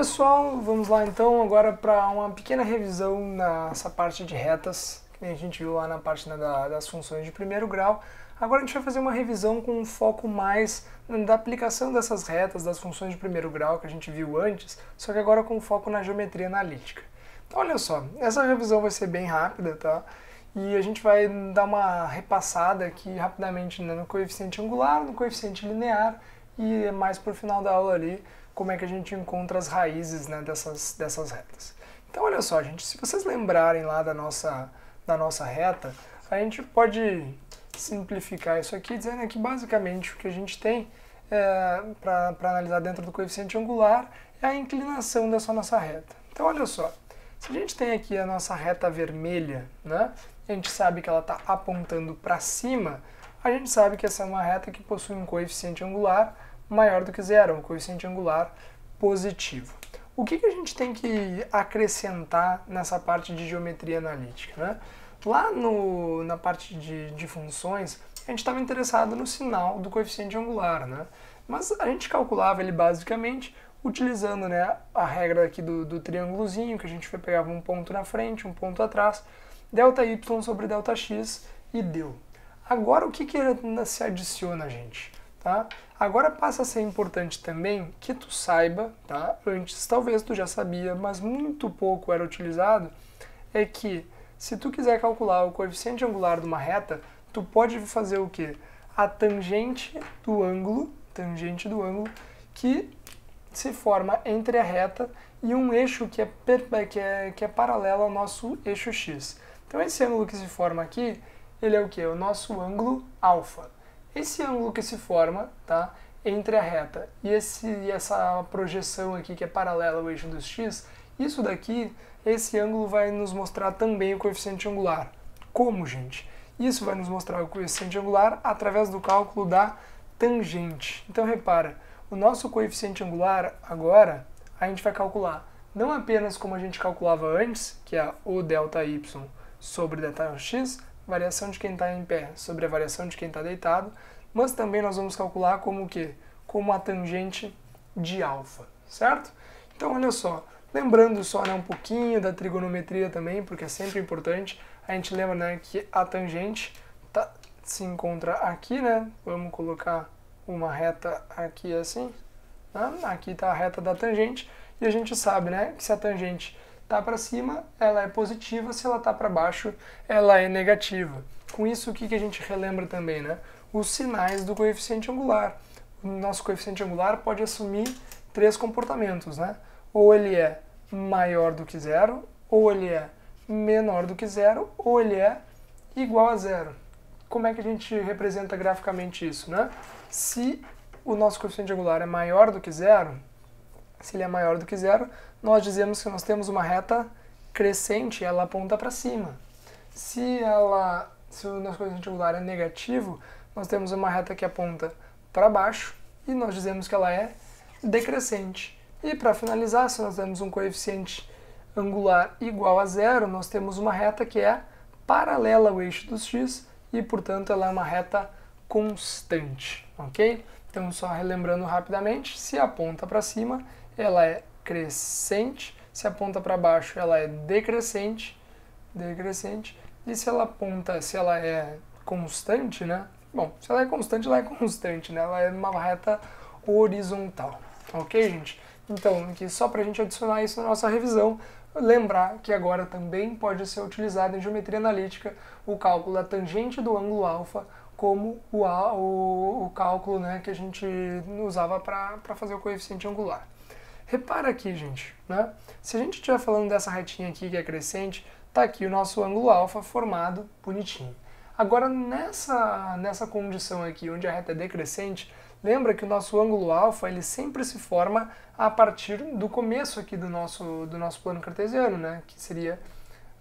pessoal, vamos lá então agora para uma pequena revisão nessa parte de retas, que a gente viu lá na parte né, das funções de primeiro grau. Agora a gente vai fazer uma revisão com um foco mais né, da aplicação dessas retas, das funções de primeiro grau que a gente viu antes, só que agora com foco na geometria analítica. Então olha só, essa revisão vai ser bem rápida, tá? E a gente vai dar uma repassada aqui rapidamente né, no coeficiente angular, no coeficiente linear e mais para o final da aula ali como é que a gente encontra as raízes né, dessas, dessas retas. Então, olha só, gente, se vocês lembrarem lá da nossa, da nossa reta, a gente pode simplificar isso aqui dizendo que basicamente o que a gente tem é, para analisar dentro do coeficiente angular é a inclinação dessa nossa reta. Então, olha só, se a gente tem aqui a nossa reta vermelha, né, a gente sabe que ela está apontando para cima, a gente sabe que essa é uma reta que possui um coeficiente angular maior do que zero, um coeficiente angular positivo. O que, que a gente tem que acrescentar nessa parte de geometria analítica? Né? Lá no, na parte de, de funções, a gente estava interessado no sinal do coeficiente angular, né? mas a gente calculava ele basicamente utilizando né, a regra aqui do, do triângulozinho, que a gente pegava um ponto na frente, um ponto atrás, delta y sobre delta x e deu. Agora o que, que se adiciona, gente? Tá? Agora passa a ser importante também que tu saiba, tá? antes talvez tu já sabia, mas muito pouco era utilizado, é que se tu quiser calcular o coeficiente angular de uma reta, tu pode fazer o que? A tangente do ângulo, tangente do ângulo, que se forma entre a reta e um eixo que é, que é, que é paralelo ao nosso eixo x. Então esse ângulo que se forma aqui, ele é o que? O nosso ângulo alfa. Esse ângulo que se forma, tá? Entre a reta e, esse, e essa projeção aqui que é paralela ao eixo dos x, isso daqui, esse ângulo vai nos mostrar também o coeficiente angular. Como, gente? Isso vai nos mostrar o coeficiente angular através do cálculo da tangente. Então, repara, o nosso coeficiente angular agora, a gente vai calcular não apenas como a gente calculava antes, que é o delta y sobre delta x, variação de quem está em pé sobre a variação de quem está deitado, mas também nós vamos calcular como o quê? Como a tangente de alfa, certo? Então, olha só, lembrando só né, um pouquinho da trigonometria também, porque é sempre importante, a gente lembra né, que a tangente tá, se encontra aqui, né? Vamos colocar uma reta aqui assim, né? aqui está a reta da tangente, e a gente sabe né, que se a tangente está para cima, ela é positiva, se ela está para baixo, ela é negativa. Com isso, o que, que a gente relembra também? Né? Os sinais do coeficiente angular. O nosso coeficiente angular pode assumir três comportamentos. Né? Ou ele é maior do que zero, ou ele é menor do que zero, ou ele é igual a zero. Como é que a gente representa graficamente isso? Né? Se o nosso coeficiente angular é maior do que zero, se ele é maior do que zero, nós dizemos que nós temos uma reta crescente, ela aponta para cima. Se ela, se o nosso coeficiente angular é negativo, nós temos uma reta que aponta para baixo e nós dizemos que ela é decrescente. E para finalizar, se nós temos um coeficiente angular igual a zero, nós temos uma reta que é paralela ao eixo dos x e, portanto, ela é uma reta constante, ok? Então, só relembrando rapidamente, se aponta para cima, ela é crescente, se aponta para baixo, ela é decrescente, decrescente, e se ela aponta, se ela é constante, né? Bom, se ela é constante, ela é constante, né? Ela é uma reta horizontal, ok, gente? Então, aqui só para a gente adicionar isso na nossa revisão, lembrar que agora também pode ser utilizado em geometria analítica o cálculo da tangente do ângulo alfa como o, o, o cálculo né, que a gente usava para fazer o coeficiente angular. Repara aqui, gente, né? Se a gente estiver falando dessa retinha aqui que é crescente, está aqui o nosso ângulo alfa formado bonitinho. Agora, nessa, nessa condição aqui, onde a reta é decrescente, lembra que o nosso ângulo alfa ele sempre se forma a partir do começo aqui do nosso, do nosso plano cartesiano, né? que seria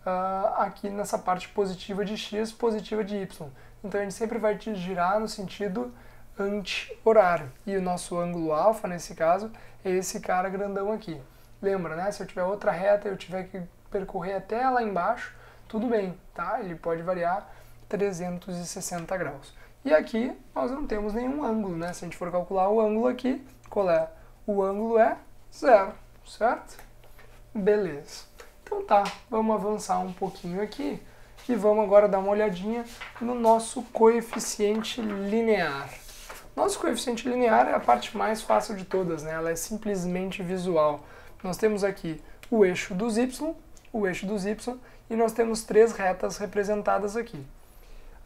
uh, aqui nessa parte positiva de x, positiva de y. Então, a gente sempre vai te girar no sentido anti-horário. E o nosso ângulo alfa, nesse caso, é esse cara grandão aqui. Lembra, né? Se eu tiver outra reta e eu tiver que percorrer até lá embaixo, tudo bem, tá? Ele pode variar 360 graus. E aqui nós não temos nenhum ângulo, né? Se a gente for calcular o ângulo aqui, qual é? O ângulo é zero, certo? Beleza. Então tá, vamos avançar um pouquinho aqui e vamos agora dar uma olhadinha no nosso coeficiente linear. Nosso coeficiente linear é a parte mais fácil de todas, né? ela é simplesmente visual. Nós temos aqui o eixo dos y, o eixo dos y, e nós temos três retas representadas aqui.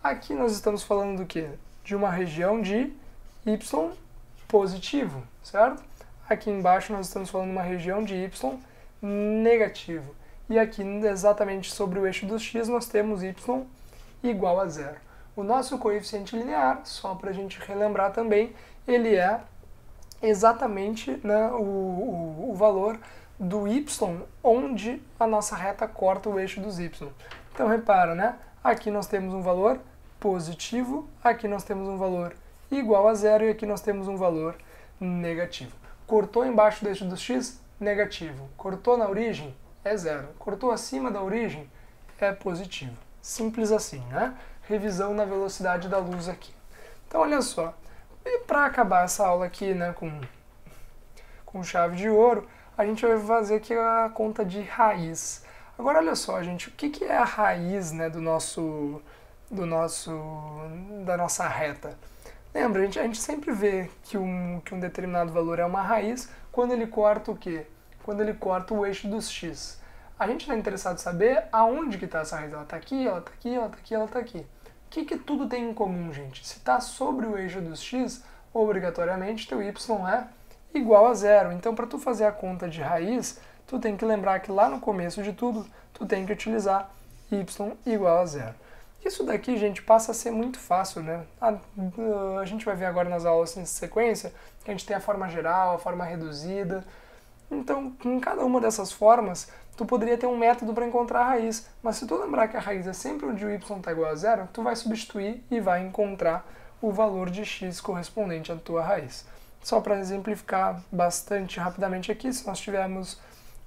Aqui nós estamos falando do quê? De uma região de y positivo, certo? Aqui embaixo nós estamos falando de uma região de y negativo. E aqui, exatamente sobre o eixo dos x, nós temos y igual a zero. O nosso coeficiente linear, só para a gente relembrar também, ele é exatamente né, o, o, o valor do y onde a nossa reta corta o eixo dos y. Então repara, né? Aqui nós temos um valor positivo, aqui nós temos um valor igual a zero e aqui nós temos um valor negativo. Cortou embaixo do eixo do x? Negativo. Cortou na origem? É zero. Cortou acima da origem? É positivo. Simples assim, né? revisão na velocidade da luz aqui. Então olha só, e para acabar essa aula aqui né, com, com chave de ouro, a gente vai fazer aqui a conta de raiz. Agora olha só, gente, o que, que é a raiz né, do nosso, do nosso, da nossa reta? Lembra, a gente, a gente sempre vê que um, que um determinado valor é uma raiz quando ele corta o quê? Quando ele corta o eixo dos x a gente está interessado em saber aonde que está essa raiz. Ela está aqui, ela está aqui, ela está aqui, ela está aqui. O que, que tudo tem em comum, gente? Se está sobre o eixo dos x, obrigatoriamente teu y é igual a zero. Então, para tu fazer a conta de raiz, tu tem que lembrar que lá no começo de tudo, tu tem que utilizar y igual a zero. Isso daqui, gente, passa a ser muito fácil, né? A, uh, a gente vai ver agora nas aulas em sequência que a gente tem a forma geral, a forma reduzida. Então, em cada uma dessas formas, tu poderia ter um método para encontrar a raiz, mas se tu lembrar que a raiz é sempre onde o y está igual a zero, tu vai substituir e vai encontrar o valor de x correspondente à tua raiz. Só para exemplificar bastante rapidamente aqui, se nós tivermos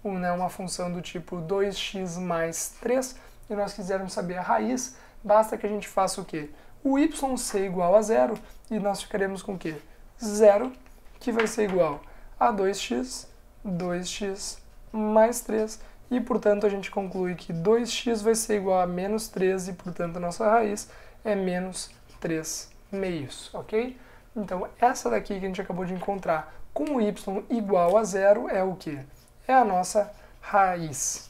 né, uma função do tipo 2x mais 3 e nós quisermos saber a raiz, basta que a gente faça o quê? O y ser igual a zero e nós ficaremos com o quê? Zero, que vai ser igual a 2x, 2x mais 3 e, portanto, a gente conclui que 2x vai ser igual a menos 13, portanto, a nossa raiz é menos 3 meios, ok? Então, essa daqui que a gente acabou de encontrar com o y igual a zero é o que? É a nossa raiz.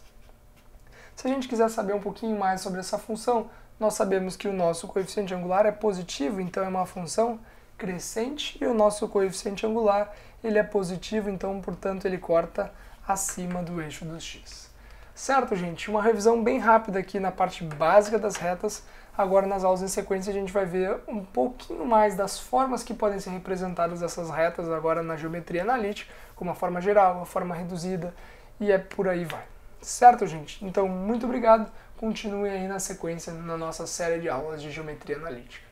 Se a gente quiser saber um pouquinho mais sobre essa função, nós sabemos que o nosso coeficiente angular é positivo, então é uma função crescente, e o nosso coeficiente angular ele é positivo, então, portanto, ele corta acima do eixo dos x. Certo, gente? Uma revisão bem rápida aqui na parte básica das retas. Agora, nas aulas em sequência, a gente vai ver um pouquinho mais das formas que podem ser representadas essas retas agora na geometria analítica, como a forma geral, a forma reduzida, e é por aí vai. Certo, gente? Então, muito obrigado. Continue aí na sequência na nossa série de aulas de geometria analítica.